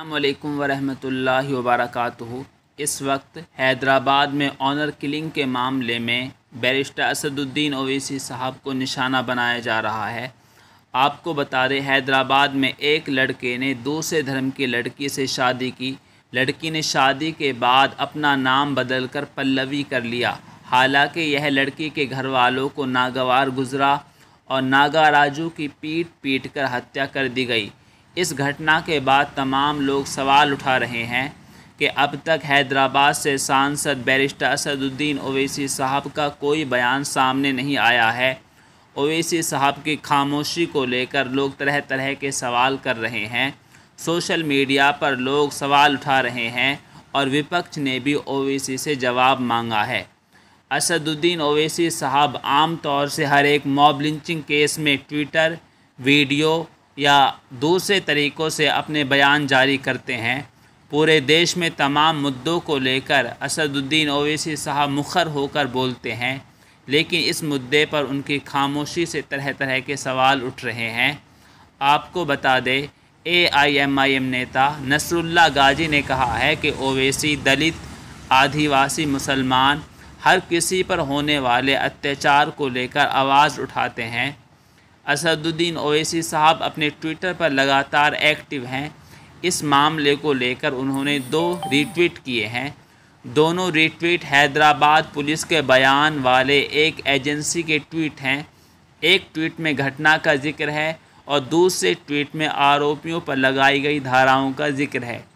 अल्लाम वरहमल वबरक इस वक्त हैदराबाद में ऑनर किलिंग के मामले में बैरिस्टर असदुद्दीन ओवैसी साहब को निशाना बनाया जा रहा है आपको बता दें हैदराबाद में एक लड़के ने दूसरे धर्म की लड़की से शादी की लड़की ने शादी के बाद अपना नाम बदल कर पल्लवी कर लिया हालांकि यह लड़की के घर वालों को नागवार गुजरा और नागा राजू की पीट पीट कर हत्या कर दी गई इस घटना के बाद तमाम लोग सवाल उठा रहे हैं कि अब तक हैदराबाद से सांसद बैरिस्टर असदुद्दीन ओवैसी साहब का कोई बयान सामने नहीं आया है ओवैसी साहब की खामोशी को लेकर लोग तरह तरह के सवाल कर रहे हैं सोशल मीडिया पर लोग सवाल उठा रहे हैं और विपक्ष ने भी ओवैसी से जवाब मांगा है असदुद्दीन ओवैसी साहब आम तौर से हर एक मॉब लिंचिंग केस में ट्विटर वीडियो या दूसरे तरीक़ों से अपने बयान जारी करते हैं पूरे देश में तमाम मुद्दों को लेकर असदुद्दीन ओवैसी साहब मुखर होकर बोलते हैं लेकिन इस मुद्दे पर उनकी खामोशी से तरह तरह के सवाल उठ रहे हैं आपको बता दें ए आई एम आई एम नेता नसरुल्ला गाजी ने कहा है कि ओवैसी दलित आदिवासी मुसलमान हर किसी पर होने वाले अत्याचार को लेकर आवाज़ उठाते हैं असदुद्दीन ओवैसी साहब अपने ट्विटर पर लगातार एक्टिव हैं इस मामले को लेकर उन्होंने दो रीट्वीट किए हैं दोनों रीट्वीट हैदराबाद पुलिस के बयान वाले एक एजेंसी के ट्वीट हैं एक ट्वीट में घटना का जिक्र है और दूसरे ट्वीट में आरोपियों पर लगाई गई धाराओं का जिक्र है